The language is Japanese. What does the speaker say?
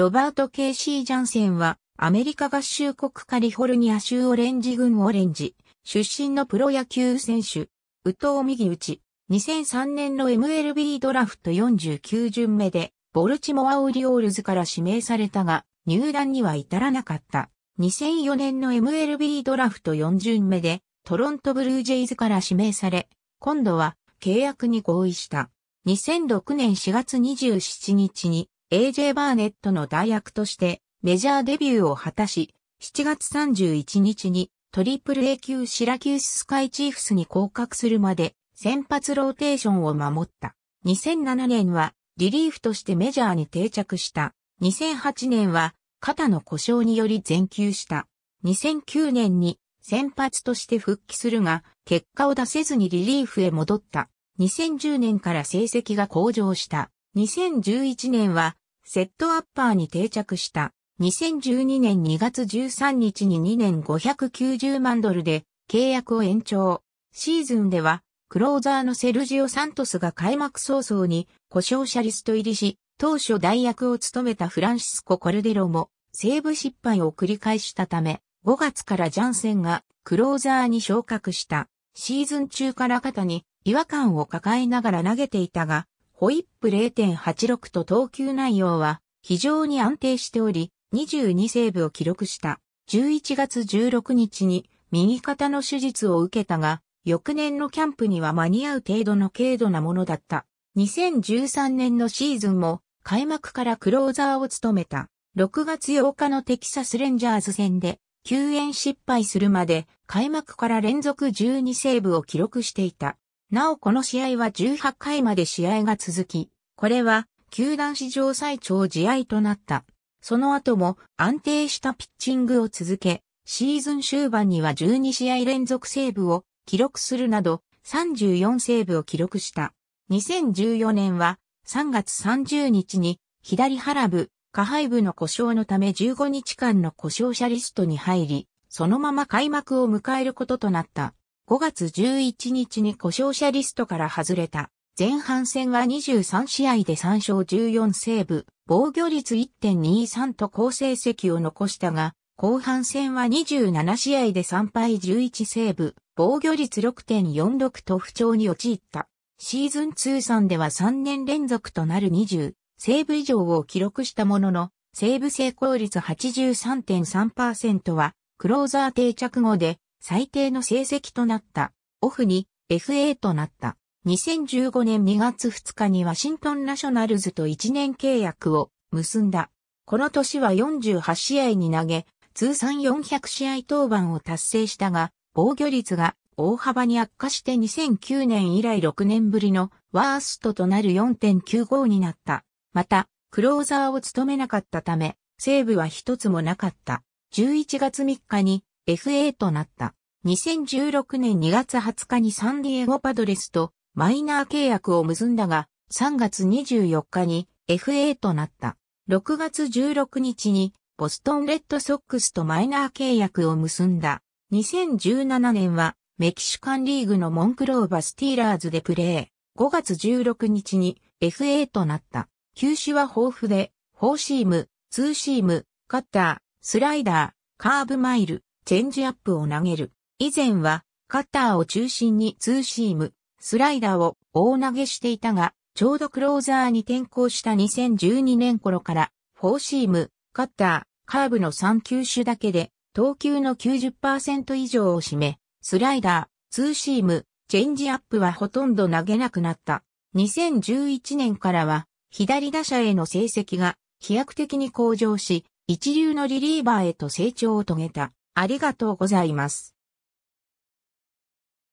ロバート・ケイシー・ジャンセンは、アメリカ合衆国カリフォルニア州オレンジ郡オレンジ、出身のプロ野球選手、宇藤右打ち、2003年の MLB ドラフト49巡目で、ボルチモア・オリオールズから指名されたが、入団には至らなかった。2004年の MLB ドラフト4巡目で、トロントブルージェイズから指名され、今度は契約に合意した。2006年4月27日に AJ バーネットの代役としてメジャーデビューを果たし、7月31日にトリプル A 級シラキューススカイチーフスに降格するまで先発ローテーションを守った。2007年はリリーフとしてメジャーに定着した。2008年は肩の故障により全休した。2009年に先発として復帰するが、結果を出せずにリリーフへ戻った。2010年から成績が向上した。2011年はセットアッパーに定着した。2012年2月13日に2年590万ドルで契約を延長。シーズンでは、クローザーのセルジオ・サントスが開幕早々に故障者リスト入りし、当初代役を務めたフランシスコ・コルデロも、セーブ失敗を繰り返したため、5月からジャンセンがクローザーに昇格した。シーズン中から肩に違和感を抱えながら投げていたが、ホイップ0.86と投球内容は非常に安定しており、22セーブを記録した。11月16日に右肩の手術を受けたが、翌年のキャンプには間に合う程度の軽度なものだった。2013年のシーズンも開幕からクローザーを務めた。6月8日のテキサスレンジャーズ戦で救援失敗するまで開幕から連続12セーブを記録していた。なおこの試合は18回まで試合が続き、これは球団史上最長試合となった。その後も安定したピッチングを続け、シーズン終盤には12試合連続セーブを記録するなど34セーブを記録した。2014年は3月30日に左腹部、下背部の故障のため15日間の故障者リストに入り、そのまま開幕を迎えることとなった。5月11日に故障者リストから外れた。前半戦は23試合で3勝14セーブ、防御率1.23と好成績を残したが、後半戦は27試合で3敗11セーブ、防御率6.46と不調に陥った。シーズン通算では3年連続となる20セーブ以上を記録したものの、セーブ成功率83.3%は、クローザー定着後で最低の成績となった。オフに FA となった。2015年2月2日にワシントンナショナルズと1年契約を結んだ。この年は48試合に投げ、通算400試合登板を達成したが、防御率が大幅に悪化して2009年以来6年ぶりのワーストとなる4.95になった。また、クローザーを務めなかったため、セーブは一つもなかった。11月3日に FA となった。2016年2月20日にサンディエゴパドレスとマイナー契約を結んだが、3月24日に FA となった。6月16日にボストンレッドソックスとマイナー契約を結んだ。2017年はメキシカンリーグのモンクローバスティーラーズでプレー。5月16日に FA となった。球種は豊富で、フォーシーム、ツーシーム、カッター、スライダー、カーブマイル、チェンジアップを投げる。以前は、カッターを中心にツーシーム、スライダーを大投げしていたが、ちょうどクローザーに転向した2012年頃から、フォーシーム、カッター、カーブの3球種だけで、投球の90%以上を占め、スライダー、ツーシーム、チェンジアップはほとんど投げなくなった。2011年からは、左打者への成績が飛躍的に向上し、一流のリリーバーへと成長を遂げた。ありがとうございます。